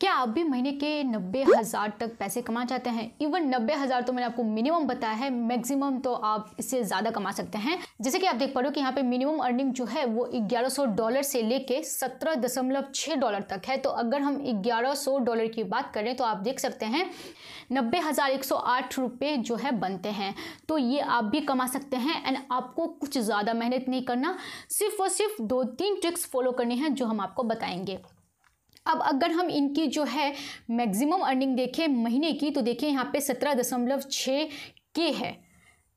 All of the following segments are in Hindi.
क्या आप भी महीने के नब्बे हज़ार तक पैसे कमा चाहते हैं इवन नब्बे हज़ार तो मैंने आपको मिनिमम बताया है मैक्सिमम तो आप इससे ज़्यादा कमा सकते हैं जैसे कि आप देख पा रहे हो कि यहाँ पे मिनिमम अर्निंग जो है वो ग्यारह डॉलर से लेके सत्रह दशमलव छः डॉलर तक है तो अगर हम ग्यारह डॉलर की बात करें तो आप देख सकते हैं नब्बे हज़ार एक सौ आठ रुपये जो है बनते हैं तो ये आप भी कमा सकते हैं एंड आपको कुछ ज़्यादा मेहनत नहीं करना सिर्फ और सिर्फ दो तीन ट्रिक्स फॉलो करनी है जो हम आपको बताएंगे अब अगर हम इनकी जो है मैक्सिमम अर्निंग देखें महीने की तो देखें यहाँ पे सत्रह दशमलव छः के है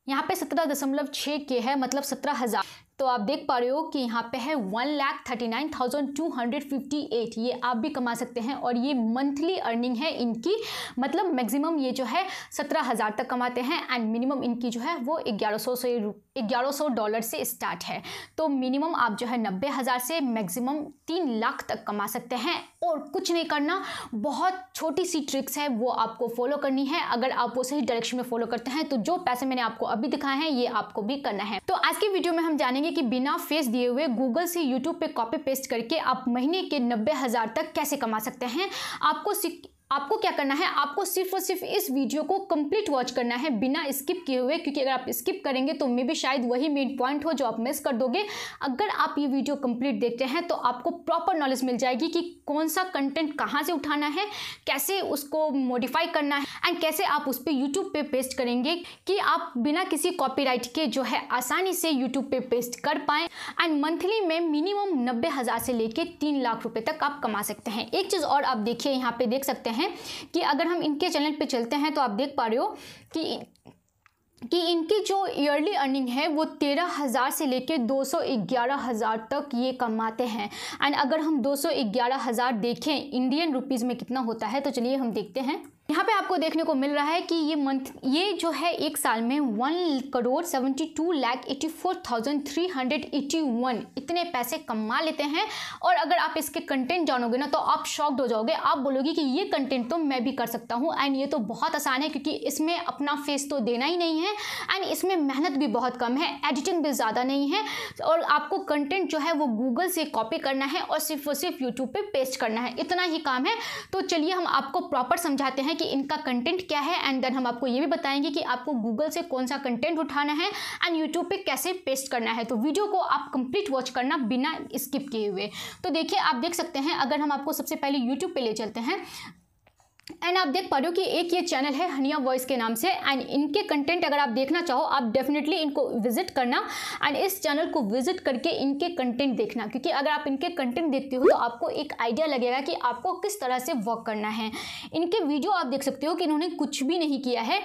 यहाँ पे सत्रह दशमलव छः के है मतलब सत्रह हज़ार तो आप देख पा रहे हो कि यहाँ पे है one lakh thirty nine thousand two hundred fifty eight ये आप भी कमा सकते हैं और ये मंथली अर्निंग है इनकी मतलब मैक्सिमम ये जो है सत्रह हज़ार तक कमाते हैं एंड मिनिमम इनकी जो है वो ग्यारह सौ से 1100 डॉलर से स्टार्ट है तो मिनिमम आप जो है नब्बे हज़ार से मैक्सिमम तीन लाख तक कमा सकते हैं और कुछ नहीं करना बहुत छोटी सी ट्रिक्स है वो आपको फॉलो करनी है अगर आप वो सही डायरेक्शन में फॉलो करते हैं तो जो पैसे मैंने आपको अभी दिखाए हैं ये आपको भी करना है तो आज की वीडियो में हम जानेंगे कि बिना फेस दिए हुए गूगल से यूट्यूब पर कॉपी पेस्ट करके आप महीने के नब्बे तक कैसे कमा सकते हैं आपको आपको क्या करना है आपको सिर्फ और सिर्फ इस वीडियो को कंप्लीट वॉच करना है बिना स्किप किए हुए क्योंकि अगर आप स्किप करेंगे तो मे भी शायद वही मेन पॉइंट हो जो आप मिस कर दोगे अगर आप ये वीडियो कंप्लीट देखते हैं तो आपको प्रॉपर नॉलेज मिल जाएगी कि कौन सा कंटेंट कहाँ से उठाना है कैसे उसको मॉडिफाई करना है एंड कैसे आप उस पर यूट्यूब पर पेस्ट करेंगे कि आप बिना किसी कॉपी के जो है आसानी से यूट्यूब पर पेस्ट कर पाएँ एंड मंथली में मिनिमम नब्बे हज़ार से लेकर तीन लाख रुपये तक आप कमा सकते हैं एक चीज़ और आप देखिए यहाँ पर देख सकते हैं हैं कि अगर हम इनके चैनल पे चलते हैं तो आप देख पा रहे हो कि कि इनकी जो ईयरली अर्निंग है वो तेरह हज़ार से लेकर दो सौ ग्यारह हज़ार तक ये कमाते हैं एंड अगर हम दो सौ ग्यारह हज़ार देखें इंडियन रुपीज़ में कितना होता है तो चलिए हम देखते हैं यहाँ पे आपको देखने को मिल रहा है कि ये मंथ ये जो है एक साल में one crore seventy two lakh eighty four thousand three hundred eighty one इतने पैसे कमा लेते हैं और अगर आप इसके कंटेंट जानोगे ना तो आप शॉक्ड हो जाओगे आप बोलोगे कि ये कंटेंट तो मैं भी कर सकता हूँ एंड ये तो बहुत आसान है क्योंकि इसमें अपना फेस तो देना ही नहीं है एंड इसमें मेहनत भी बहुत कम है एडिटिंग भी ज़्यादा नहीं है और आपको कंटेंट जो है वो गूगल से कॉपी करना है और सिर्फ और सिर्फ यूट्यूब पर पे पेस्ट करना है इतना ही काम है तो चलिए हम आपको प्रॉपर समझाते हैं कि इनका कंटेंट क्या है एंड देन हम आपको ये भी बताएंगे कि आपको गूगल से कौन सा कंटेंट उठाना है एंड यूट्यूब पे कैसे पेस्ट करना है तो वीडियो को आप कंप्लीट वॉच करना बिना स्किप किए हुए तो देखिए आप देख सकते हैं अगर हम आपको सबसे पहले यूट्यूब पर ले चलते हैं एंड आप देख पा रहे हो कि एक ये चैनल है हनिया वॉइस के नाम से एंड इनके कंटेंट अगर आप देखना चाहो आप डेफिनेटली इनको विजिट करना एंड इस चैनल को विजिट करके इनके कंटेंट देखना क्योंकि अगर आप इनके कंटेंट देखते हो तो आपको एक आइडिया लगेगा कि आपको किस तरह से वर्क करना है इनके वीडियो आप देख सकते हो कि इन्होंने कुछ भी नहीं किया है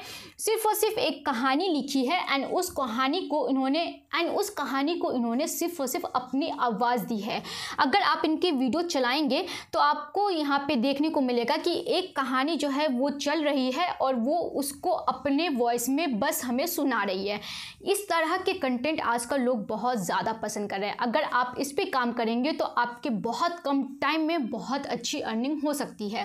सिर्फ और सिर्फ एक कहानी लिखी है एंड उस कहानी को इन्होंने एंड उस कहानी को इन्होंने सिर्फ और सिर्फ अपनी आवाज़ दी है अगर आप इनके वीडियो चलाएँगे तो आपको यहाँ पर देखने को मिलेगा कि एक कहानी कहानी जो है वो चल रही है और वो उसको अपने वॉइस में बस हमें सुना रही है इस तरह के कंटेंट आजकल लोग बहुत ज़्यादा पसंद कर रहे हैं अगर आप इस पर काम करेंगे तो आपके बहुत कम टाइम में बहुत अच्छी अर्निंग हो सकती है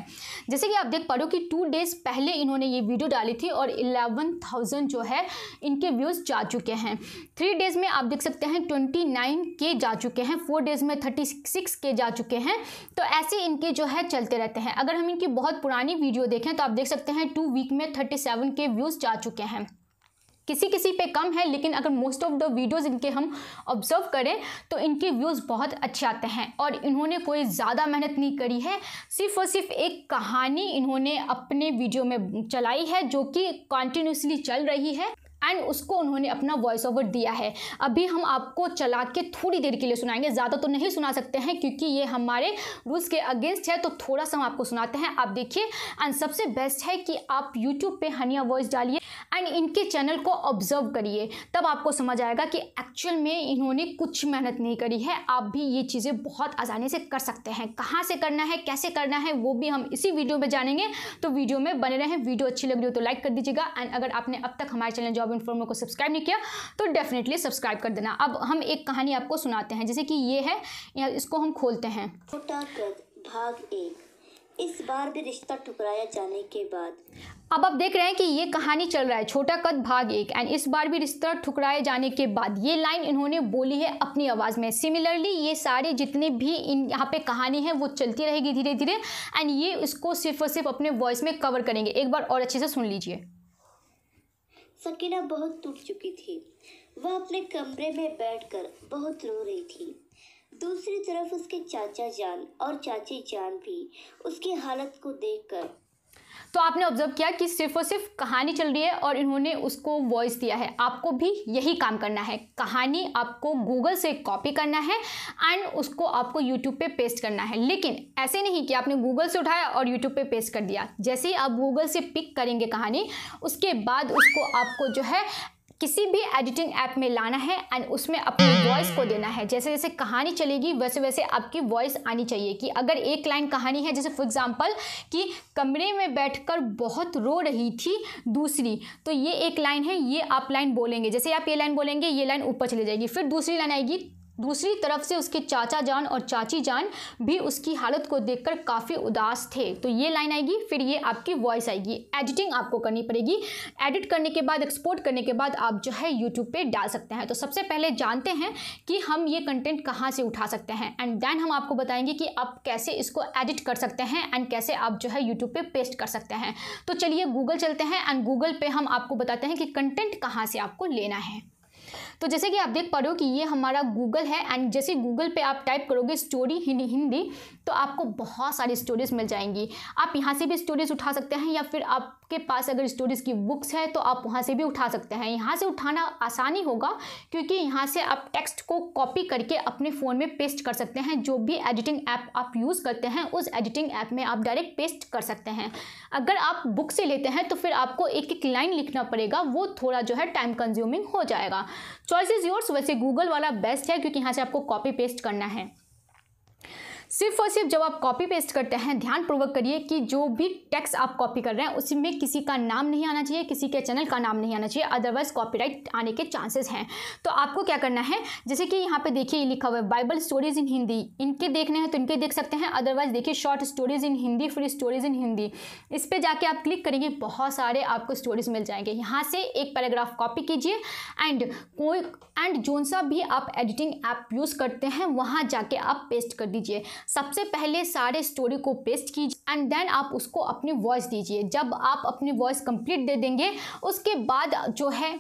जैसे कि आप देख पा रहे हो कि टू डेज़ पहले इन्होंने ये वीडियो डाली थी और इलेवन थाउजेंड जो है इनके व्यूज़ जा चुके हैं थ्री डेज़ में आप देख सकते हैं ट्वेंटी नाइन के जा चुके हैं फोर डेज़ में थर्टी सिक्स के जा चुके हैं तो ऐसे इनके जो है चलते रहते हैं अगर हम इनकी बहुत पुरानी पुरानी वीडियो देखें तो आप देख सकते हैं टू वीक में थर्टी सेवन के व्यूज़ जा चुके हैं किसी किसी पे कम है लेकिन अगर मोस्ट ऑफ द वीडियोस इनके हम ऑब्ज़र्व करें तो इनके व्यूज़ बहुत अच्छे आते हैं और इन्होंने कोई ज़्यादा मेहनत नहीं करी है सिर्फ और सिर्फ एक कहानी इन्होंने अपने वीडियो में चलाई है जो कि कॉन्टीन्यूसली चल रही है एंड उसको उन्होंने अपना वॉइस ओवर दिया है अभी हम आपको चला के थोड़ी देर के लिए सुनाएंगे ज़्यादा तो नहीं सुना सकते हैं क्योंकि ये हमारे रूल्स के अगेंस्ट है तो थोड़ा सा हम आपको सुनाते हैं आप देखिए एंड सबसे बेस्ट है कि आप यूट्यूब पर हनिया वॉइस डालिए एंड इनके चैनल को ऑब्जर्व करिए तब आपको समझ आएगा कि एक्चुअल में इन्होंने कुछ मेहनत नहीं करी है आप भी ये चीज़ें बहुत आसानी से कर सकते हैं कहाँ से करना है कैसे करना है वो भी हम इसी वीडियो में जानेंगे तो वीडियो में बने रहें वीडियो अच्छी लग रही हो तो लाइक कर दीजिएगा एंड अगर आपने अब तक हमारे चैनल जॉब इन फॉर्मर को सब्सक्राइब नहीं किया तो डेफिनेटली सब्सक्राइब कर देना अब हम एक कहानी आपको सुनाते हैं जैसे कि ये है या इसको हम खोलते हैं भाग एक इस बार भी रिश्ता ठुकराया जाने के बाद अब आप देख रहे हैं कि ये कहानी चल रहा है छोटा कद भाग एक एंड इस बार भी रिश्ता ठुकराए जाने के बाद ये लाइन इन्होंने बोली है अपनी आवाज़ में सिमिलरली ये सारे जितने भी इन यहाँ पे कहानी है वो चलती रहेगी धीरे धीरे एंड ये इसको सिर्फ और सिर्फ अपने वॉइस में कवर करेंगे एक बार और अच्छे से सुन लीजिए सकीना बहुत टूट चुकी थी वह अपने कमरे में बैठकर बहुत रो रही थी दूसरी तरफ उसके चाचा जान और चाची जान भी उसकी हालत को देखकर तो आपने ऑब्जर्व किया कि सिर्फ और सिर्फ कहानी चल रही है और इन्होंने उसको वॉइस दिया है आपको भी यही काम करना है कहानी आपको गूगल से कॉपी करना है एंड उसको आपको यूट्यूब पे पेस्ट करना है लेकिन ऐसे नहीं कि आपने गूगल से उठाया और यूट्यूब पे पेस्ट कर दिया जैसे ही आप गूगल से पिक करेंगे कहानी उसके बाद उसको आपको जो है किसी भी एडिटिंग ऐप में लाना है एंड उसमें अपनी वॉइस को देना है जैसे जैसे कहानी चलेगी वैसे वैसे आपकी वॉइस आनी चाहिए कि अगर एक लाइन कहानी है जैसे फॉर एग्जांपल कि कमरे में बैठकर बहुत रो रही थी दूसरी तो ये एक लाइन है ये आप लाइन बोलेंगे जैसे आप ये लाइन बोलेंगे ये लाइन ऊपर चली जाएगी फिर दूसरी लाइन आएगी दूसरी तरफ से उसके चाचा जान और चाची जान भी उसकी हालत को देखकर काफ़ी उदास थे तो ये लाइन आएगी फिर ये आपकी वॉइस आएगी एडिटिंग आपको करनी पड़ेगी एडिट करने के बाद एक्सपोर्ट करने के बाद आप जो है यूट्यूब पे डाल सकते हैं तो सबसे पहले जानते हैं कि हम ये कंटेंट कहाँ से उठा सकते हैं एंड देन हम आपको बताएंगे कि आप कैसे इसको एडिट कर सकते हैं एंड कैसे आप जो है यूट्यूब पर पे पेस्ट कर सकते हैं तो चलिए गूगल चलते हैं एंड गूगल पर हम आपको बताते हैं कि कंटेंट कहाँ से आपको लेना है तो जैसे कि आप देख पा रहे हो कि ये हमारा गूगल है एंड जैसे गूगल पे आप टाइप करोगे स्टोरी हिंदी तो आपको बहुत सारी स्टोरीज मिल जाएंगी आप यहाँ से भी स्टोरीज उठा सकते हैं या फिर आप आपके पास अगर स्टोरीज की बुक्स है तो आप वहाँ से भी उठा सकते हैं यहाँ से उठाना आसानी होगा क्योंकि यहाँ से आप टेक्स्ट को कॉपी करके अपने फ़ोन में पेस्ट कर सकते हैं जो भी एडिटिंग ऐप आप यूज़ करते हैं उस एडिटिंग ऐप में आप डायरेक्ट पेस्ट कर सकते हैं अगर आप बुक से लेते हैं तो फिर आपको एक एक लाइन लिखना पड़ेगा वो थोड़ा जो है टाइम कंज्यूमिंग हो जाएगा चॉइस इज़ योर्स वैसे गूगल वाला बेस्ट है क्योंकि यहाँ से आपको कॉपी पेस्ट करना है सिर्फ और सिर्फ जब आप कॉपी पेस्ट करते हैं ध्यानपूर्वक करिए कि जो भी टेक्स्ट आप कॉपी कर रहे हैं उसमें किसी का नाम नहीं आना चाहिए किसी के चैनल का नाम नहीं आना चाहिए अदरवाइज कॉपीराइट आने के चांसेस हैं तो आपको क्या करना है जैसे कि यहाँ पे देखिए लिखा हुआ है बाइबल स्टोरीज इन हिंदी इनके देखने हैं तो इनके देख सकते हैं अदरवाइज देखिए short stories in Hindi free stories in Hindi इस पर जाके आप क्लिक करेंगे बहुत सारे आपको स्टोरीज मिल जाएंगे यहाँ से एक पैराग्राफ कॉपी कीजिए एंड कोई एंड जोन सा भी आप एडिटिंग ऐप यूज़ करते हैं वहाँ जाके आप पेस्ट कर दीजिए सबसे पहले सारे स्टोरी को पेस्ट कीजिए एंड देन आप उसको अपनी वॉइस दीजिए जब आप अपनी वॉइस कंप्लीट दे देंगे उसके बाद जो है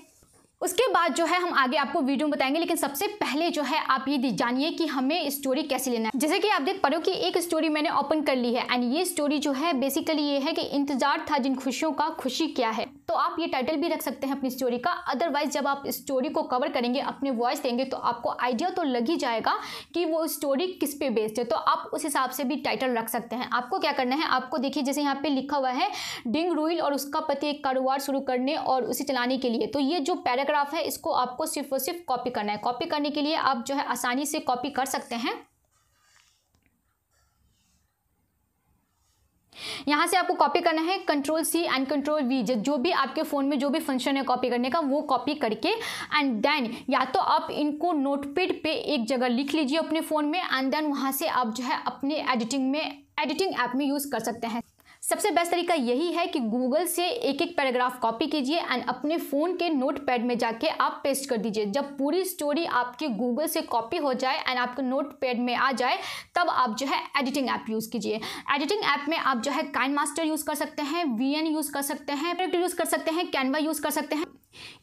उसके बाद जो है हम आगे आपको वीडियो बताएंगे लेकिन सबसे पहले जो है आप ये जानिए कि हमें स्टोरी कैसे लेना है जैसे कि आप देख पा रहे हो कि एक स्टोरी मैंने ओपन कर ली है एंड ये स्टोरी जो है बेसिकली ये है कि इंतजार था जिन खुशियों का खुशी क्या है तो आप ये टाइटल भी रख सकते हैं अपनी स्टोरी का अदरवाइज जब आप स्टोरी को कवर करेंगे अपने वॉइस देंगे तो आपको आइडिया तो लग ही जाएगा कि वो स्टोरी किस पे बेस्ड है तो आप उस हिसाब से भी टाइटल रख सकते हैं आपको क्या करना है आपको देखिए जैसे यहाँ पे लिखा हुआ है डिंग रूइल और उसका पति एक कारोबार शुरू करने और उसे चलाने के लिए तो ये जो पैराग्राफ है इसको आपको सिर्फ और सिर्फ कॉपी करना है कॉपी करने के लिए आप जो है आसानी से कॉपी कर सकते हैं यहाँ से आपको कॉपी करना है control C and control V जो भी आपके फ़ोन में जो भी फंक्शन है कॉपी करने का वो कॉपी करके एंड देन या तो आप इनको नोटपेड पे एक जगह लिख लीजिए अपने फ़ोन में एंड देन वहाँ से आप जो है अपने एडिटिंग में एडिटिंग ऐप में यूज़ कर सकते हैं सबसे बेस्ट तरीका यही है कि गूगल से एक एक पैराग्राफ कॉपी कीजिए एंड अपने फ़ोन के नोट पैड में जाके आप पेस्ट कर दीजिए जब पूरी स्टोरी आपके गूगल से कॉपी हो जाए एंड आपके नोट पैड में आ जाए तब आप जो है एडिटिंग ऐप यूज़ कीजिए एडिटिंग ऐप में आप जो है काइन मास्टर यूज़ कर सकते हैं वी यूज़ कर सकते हैं यूज़ कर सकते हैं कैनवा यूज़ कर सकते हैं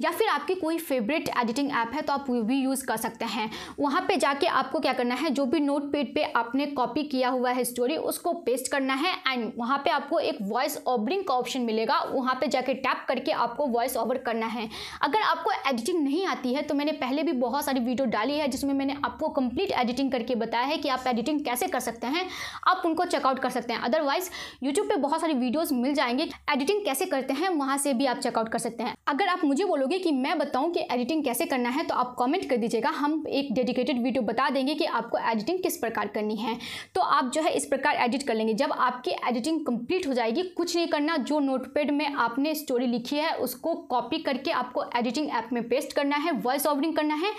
या फिर आपकी कोई फेवरेट एडिटिंग ऐप है तो आप वो भी यूज़ कर सकते हैं वहाँ पे जाके आपको क्या करना है जो भी नोट पेड पे आपने कॉपी किया हुआ है स्टोरी उसको पेस्ट करना है एंड वहाँ पे आपको एक वॉइस ओवरिंग का ऑप्शन मिलेगा वहाँ पे जाके टैप करके आपको वॉइस ओवर करना है अगर आपको एडिटिंग नहीं आती है तो मैंने पहले भी बहुत सारी वीडियो डाली है जिसमें मैंने आपको कंप्लीट एडिटिंग करके बताया है कि आप एडिटिंग कैसे कर सकते हैं आप उनको चेकआउट कर सकते हैं अदरवाइज यूट्यूब पर बहुत सारी वीडियोज़ मिल जाएंगे एडिटिंग कैसे करते हैं वहाँ से भी आप चेकआउट कर सकते हैं अगर आप मुझे मुझे बोलोगे कि मैं बताऊं कि एडिटिंग कैसे करना है तो आप कमेंट कर दीजिएगा हम एक डेडिकेटेड वीडियो बता देंगे कि आपको एडिटिंग किस प्रकार करनी है तो आप जो है इस प्रकार एडिट कर लेंगे जब आपकी एडिटिंग कंप्लीट हो जाएगी कुछ नहीं करना जो नोटपैड में आपने स्टोरी लिखी है उसको कॉपी करके आपको एडिटिंग ऐप में पेस्ट करना है वॉइस ऑवरिंग करना है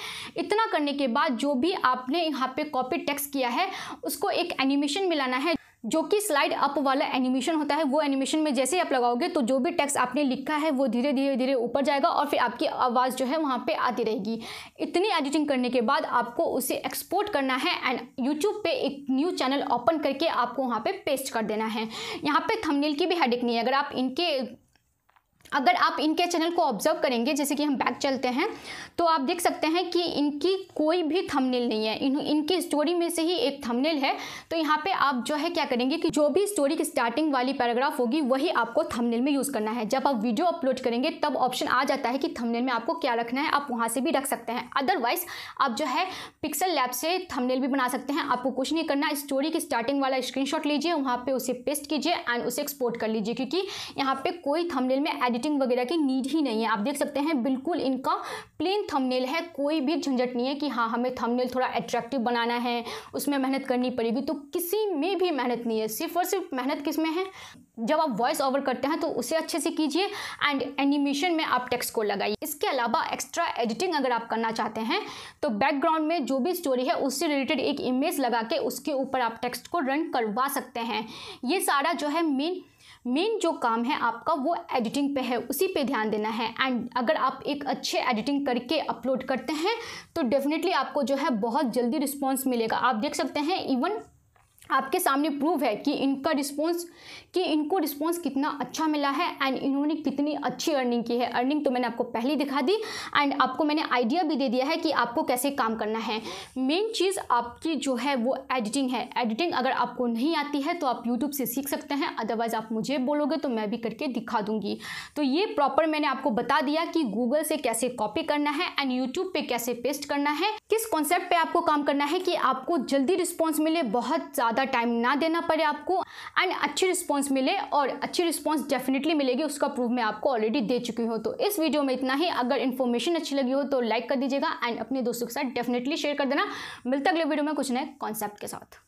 इतना करने के बाद जो भी आपने यहाँ पर कॉपी टेक्स्ट किया है उसको एक एनिमेशन मिलाना है जो कि स्लाइड अप वाला एनिमेशन होता है वो एनिमेशन में जैसे आप लगाओगे तो जो भी टेक्स्ट आपने लिखा है वो धीरे धीरे धीरे ऊपर जाएगा और फिर आपकी आवाज़ जो है वहाँ पे आती रहेगी इतनी एडिटिंग करने के बाद आपको उसे एक्सपोर्ट करना है एंड यूट्यूब पे एक न्यू चैनल ओपन करके आपको वहाँ पे पेस्ट कर देना है यहाँ पर थमनील की भी हेडिक नहीं है अगर आप इनके अगर आप इनके चैनल को ऑब्जर्व करेंगे जैसे कि हम बैक चलते हैं तो आप देख सकते हैं कि इनकी कोई भी थंबनेल नहीं है इन इनकी स्टोरी में से ही एक थंबनेल है तो यहाँ पे आप जो है क्या करेंगे कि जो भी स्टोरी की स्टार्टिंग वाली पैराग्राफ होगी वही आपको थंबनेल में यूज़ करना है जब आप वीडियो अपलोड करेंगे तब ऑप्शन आ जाता है कि थमनेल में आपको क्या रखना है आप वहाँ से भी रख सकते हैं अदरवाइज आप जो है पिक्सल लैब से थमनेल भी बना सकते हैं आपको कुछ नहीं करना स्टोरी की स्टार्टिंग वाला स्क्रीन लीजिए वहाँ पे उसे पेस्ट कीजिए एंड उसे एक्सपोर्ट कर लीजिए क्योंकि यहाँ पर कोई थमनेल में एडिट एडिटिंग वगैरह की नीड ही नहीं है आप देख सकते हैं बिल्कुल इनका प्लेन थंबनेल है कोई भी झंझट नहीं है कि हाँ हमें थंबनेल थोड़ा एट्रैक्टिव बनाना है उसमें मेहनत करनी पड़ेगी तो किसी में भी मेहनत नहीं है सिर्फ और सिर्फ मेहनत किस में है जब आप वॉइस ओवर करते हैं तो उसे अच्छे से कीजिए एंड एनिमेशन में आप टेक्स्ट को लगाइए इसके अलावा एक्स्ट्रा एडिटिंग अगर आप करना चाहते हैं तो बैकग्राउंड में जो भी स्टोरी है उससे रिलेटेड एक इमेज लगा के उसके ऊपर आप टेक्स्ट को रन करवा सकते हैं ये सारा जो है मेन मेन जो काम है आपका वो एडिटिंग पे है उसी पे ध्यान देना है एंड अगर आप एक अच्छे एडिटिंग करके अपलोड करते हैं तो डेफिनेटली आपको जो है बहुत जल्दी रिस्पॉन्स मिलेगा आप देख सकते हैं इवन आपके सामने प्रूव है कि इनका रिस्पॉन्स कि इनको रिस्पॉन्स कितना अच्छा मिला है एंड इन्होंने कितनी अच्छी अर्निंग की है अर्निंग तो मैंने आपको पहले दिखा दी एंड आपको मैंने आइडिया भी दे दिया है कि आपको कैसे काम करना है मेन चीज़ आपकी जो है वो एडिटिंग है एडिटिंग अगर आपको नहीं आती है तो आप यूट्यूब से सीख सकते हैं अदरवाइज़ आप मुझे बोलोगे तो मैं भी करके दिखा दूंगी तो ये प्रॉपर मैंने आपको बता दिया कि गूगल से कैसे कॉपी करना है एंड यूट्यूब पर पे कैसे पेस्ट करना है किस कॉन्सेप्ट आपको काम करना है कि आपको जल्दी रिस्पॉन्स मिले बहुत ज़्यादा ज़्यादा टाइम ना देना पड़े आपको एंड अच्छी रिस्पॉन्स मिले और अच्छी रिस्पॉन्स डेफिनेटली मिलेगी उसका प्रूफ मैं आपको ऑलरेडी दे चुकी हूँ तो इस वीडियो में इतना ही अगर इन्फॉर्मेशन अच्छी लगी हो तो लाइक कर दीजिएगा एंड अपने दोस्तों के साथ डेफिनेटली शेयर कर देना मिलता अगले वीडियो में कुछ नए कॉन्सेप्ट के साथ